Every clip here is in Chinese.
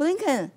布林肯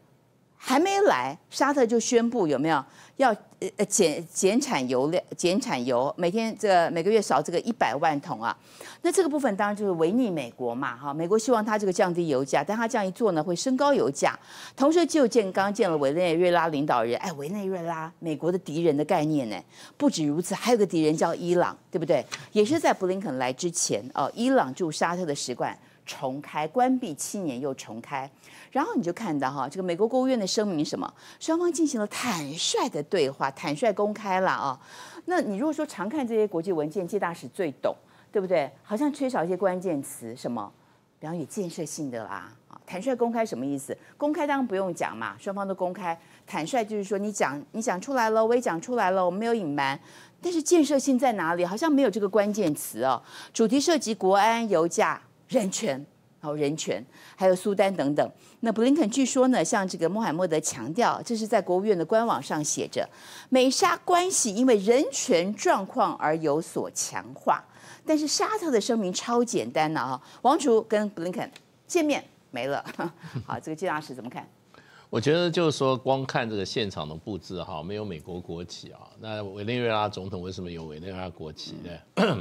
还没来，沙特就宣布有没有要呃呃减减产油量，减产油，每天这每个月少这个一百万桶啊。那这个部分当然就是违逆美国嘛，哈，美国希望它这个降低油价，但它这样一做呢，会升高油价。同时，就见刚见了委内瑞拉领导人，哎，委内瑞拉，美国的敌人的概念呢，不止如此，还有个敌人叫伊朗，对不对？也是在布林肯来之前哦，伊朗驻沙特的使馆。重开关闭七年又重开，然后你就看到哈，这个美国国务院的声明什么？双方进行了坦率的对话，坦率公开了啊。那你如果说常看这些国际文件，界大使最懂，对不对？好像缺少一些关键词，什么？比方有建设性的啦，啊，坦率公开什么意思？公开当然不用讲嘛，双方都公开。坦率就是说你讲你讲出来了，我也讲出来了，我没有隐瞒。但是建设性在哪里？好像没有这个关键词哦。主题涉及国安、油价。人权，哦，人权，还有苏丹等等。那布林肯据说呢，向这个穆罕默德强调，这是在国务院的官网上写着，美沙关系因为人权状况而有所强化。但是沙特的声明超简单的啊，王储跟布林肯见面没了。好，这个金大使怎么看？我觉得就是说，光看这个现场的布置哈，没有美国国旗啊。那委内瑞拉总统为什么有委内瑞拉国旗呢？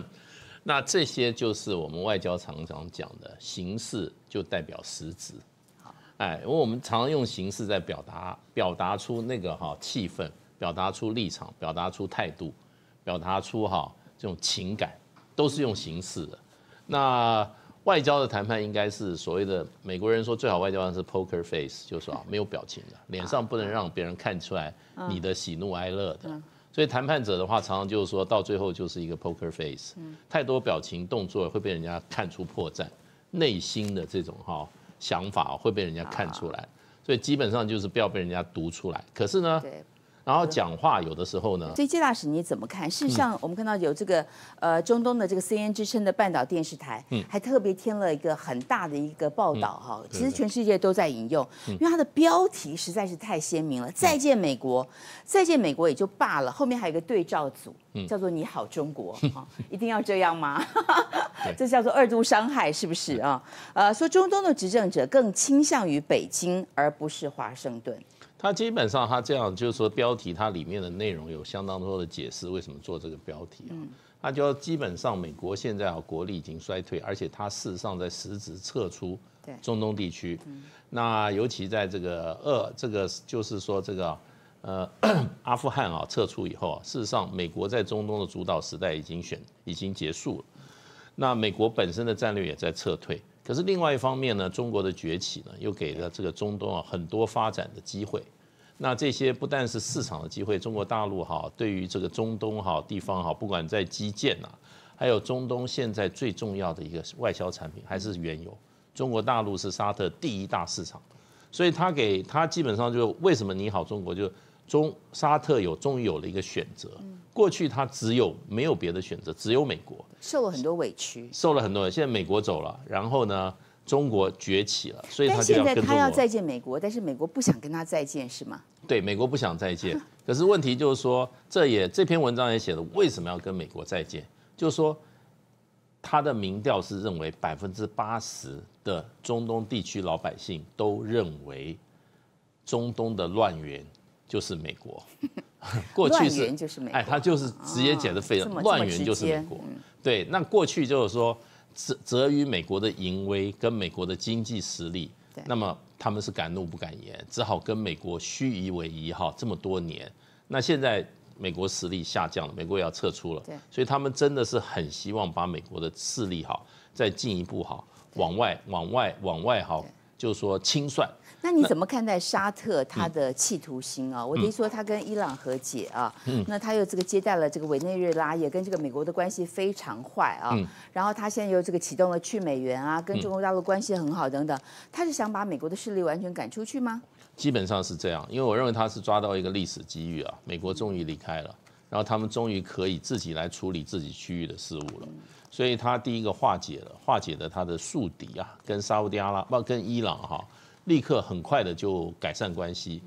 那这些就是我们外交常常讲的形式，就代表实质。哎，因为我们常用形式在表达，表达出那个哈气氛，表达出立场，表达出态度，表达出哈这种情感，都是用形式的。那外交的谈判应该是所谓的美国人说最好外交是 poker face，就是啊没有表情的，脸上不能让别人看出来 你的喜怒哀乐的。所以谈判者的话，常常就是说到最后就是一个 poker face，太多表情动作会被人家看出破绽，内心的这种哈想法会被人家看出来，所以基本上就是不要被人家读出来。可是呢？然后讲话有的时候呢，所以大使你怎么看？事实上，我们看到有这个呃中东的这个 CNN 之称的半岛电视台，嗯，还特别添了一个很大的一个报道哈。其实全世界都在引用，因为它的标题实在是太鲜明了，“再见美国，再见美国也就罢了”，后面还有个对照组，叫做“你好中国”，哈，一定要这样吗？这叫做二度伤害，是不是啊？呃，说中东的执政者更倾向于北京，而不是华盛顿。他基本上他这样就是说，标题它里面的内容有相当多的解释，为什么做这个标题啊？他就基本上美国现在啊国力已经衰退，而且他事实上在实质撤出中东地区。那尤其在这个二这个就是说这个呃阿富汗啊撤出以后啊，事实上美国在中东的主导时代已经选已经结束了。那美国本身的战略也在撤退，可是另外一方面呢，中国的崛起呢，又给了这个中东啊很多发展的机会。那这些不但是市场的机会，中国大陆哈，对于这个中东哈地方哈，不管在基建呐，还有中东现在最重要的一个外销产品还是原油，中国大陆是沙特第一大市场，所以他给他基本上就为什么你好中国就中沙特有终于有了一个选择，过去他只有没有别的选择，只有美国。受了很多委屈，受了很多。现在美国走了，然后呢，中国崛起了，所以他现在他要再见美国，但是美国不想跟他再见，是吗？对，美国不想再见。可是问题就是说，这也这篇文章也写了，为什么要跟美国再见？就是说，他的民调是认为百分之八十的中东地区老百姓都认为，中东的乱源就是美国。过去是哎，他就是直接解的非常乱源就是美国。对，那过去就是说，责责于美国的淫威跟美国的经济实力，那么他们是敢怒不敢言，只好跟美国虚以为一哈，这么多年。那现在美国实力下降了，美国也要撤出了，所以他们真的是很希望把美国的势力哈再进一步哈往外往外往外哈就是说清算。那你怎么看待沙特他的企图心啊？我听说他跟伊朗和解啊，那他又这个接待了这个委内瑞拉，也跟这个美国的关系非常坏啊。然后他现在又这个启动了去美元啊，跟中国大陆关系很好等等。他是想把美国的势力完全赶出去吗？基本上是这样，因为我认为他是抓到一个历史机遇啊，美国终于离开了。然后他们终于可以自己来处理自己区域的事务了，所以他第一个化解了，化解了他的宿敌啊，跟沙地阿拉伯、跟伊朗哈，立刻很快的就改善关系。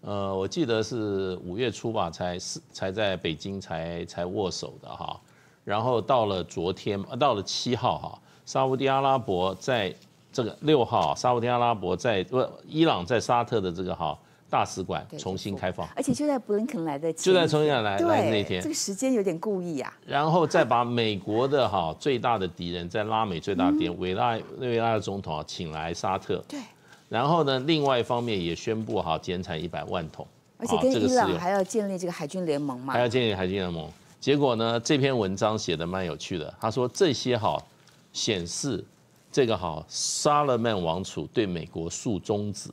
呃，我记得是五月初吧，才才在北京才才握手的哈。然后到了昨天，呃，到了七号哈，沙地阿拉伯在这个六号，沙地阿拉伯在不伊朗在沙特的这个哈。大使馆重新开放，而且就在布林肯来的，就在冲下来来的那天，这个时间有点故意啊。然后再把美国的哈最大的敌人在拉美最大的敌人委拉瑞维拉的总统啊请来沙特，对。然后呢，另外一方面也宣布哈减产一百万桶，而且跟伊朗还要建立这个海军联盟嘛，还要建立海军联盟。结果呢，这篇文章写的蛮有趣的，他说这些哈显示这个哈萨勒曼王储对美国竖中指。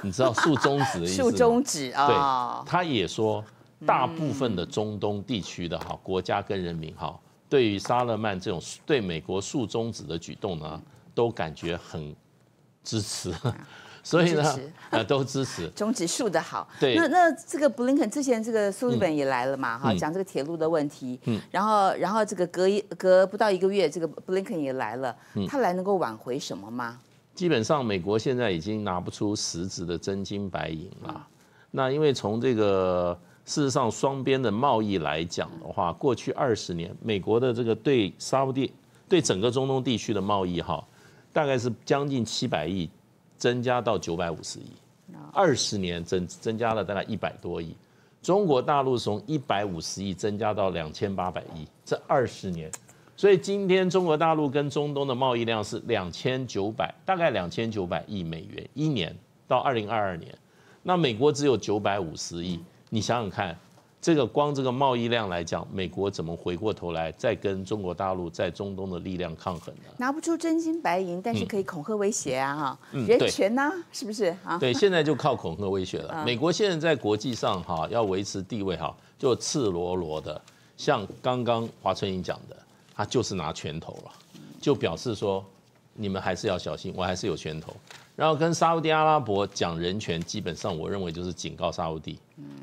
你知道树中指的意思？树中指啊！对，他也说，大部分的中东地区的哈国家跟人民哈，对于萨勒曼这种对美国树中指的举动呢，都感觉很支持，所以呢，呃，都支持 中指树的好。对。那那这个布林肯之前这个苏利本也来了嘛？哈，讲这个铁路的问题。嗯。然后，然后这个隔一隔不到一个月，这个布林肯也来了。嗯。他来能够挽回什么吗？基本上，美国现在已经拿不出实质的真金白银了。那因为从这个事实上双边的贸易来讲的话，过去二十年，美国的这个对沙地、对整个中东地区的贸易哈，大概是将近七百亿，增加到九百五十亿，二十年增增加了大概一百多亿。中国大陆从一百五十亿增加到两千八百亿，这二十年。所以今天中国大陆跟中东的贸易量是两千九百，大概两千九百亿美元一年。到二零二二年，那美国只有九百五十亿。你想想看，这个光这个贸易量来讲，美国怎么回过头来再跟中国大陆在中东的力量抗衡呢？拿不出真金白银，但是可以恐吓威胁啊！哈，人权呢？是不是啊？对，现在就靠恐吓威胁了。美国现在在国际上哈，要维持地位哈，就赤裸裸的，像刚刚华春莹讲的。就是拿拳头了，就表示说，你们还是要小心，我还是有拳头。然后跟沙地阿拉伯讲人权，基本上我认为就是警告沙地，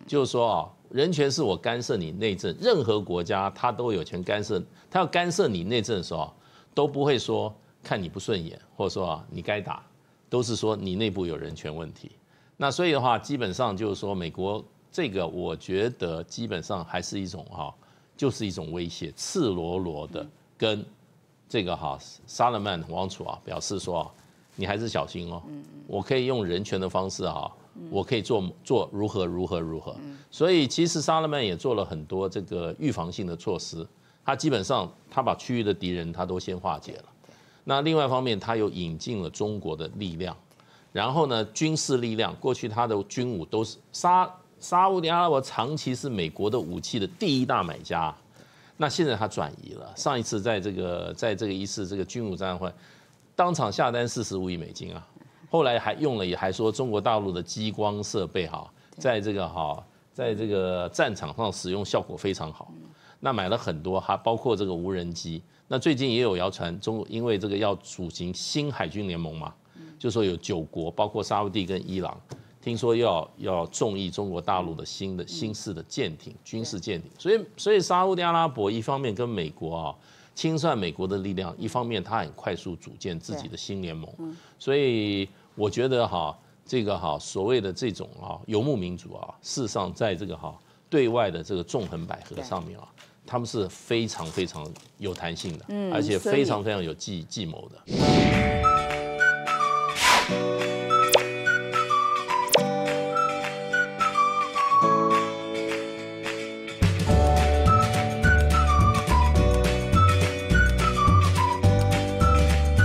就是说啊，人权是我干涉你内政，任何国家他都有权干涉，他要干涉你内政的时候都不会说看你不顺眼，或者说啊你该打，都是说你内部有人权问题。那所以的话，基本上就是说，美国这个我觉得基本上还是一种哈。就是一种威胁，赤裸裸的跟这个哈萨勒曼王储啊表示说，你还是小心哦。我可以用人权的方式啊，我可以做做如何如何如何。所以其实萨勒曼也做了很多这个预防性的措施，他基本上他把区域的敌人他都先化解了。那另外一方面他又引进了中国的力量，然后呢军事力量过去他的军武都是杀。沙迪阿拉伯长期是美国的武器的第一大买家，那现在他转移了。上一次在这个在这个一次这个军武展会，当场下单四十五亿美金啊，后来还用了也还说中国大陆的激光设备哈，在这个哈在这个战场上使用效果非常好，那买了很多，还包括这个无人机。那最近也有谣传，中因为这个要组行新海军联盟嘛，就说有九国，包括沙地跟伊朗。听说要要中意中国大陆的新的新式的舰艇，军事舰艇，所以所以沙特阿拉伯一方面跟美国啊清算美国的力量，一方面他很快速组建自己的新联盟，所以我觉得哈这个哈所谓的这种啊游牧民族啊，事实上在这个哈对外的这个纵横捭阖上面啊，他们是非常非常有弹性的，而且非常非常有计计谋的。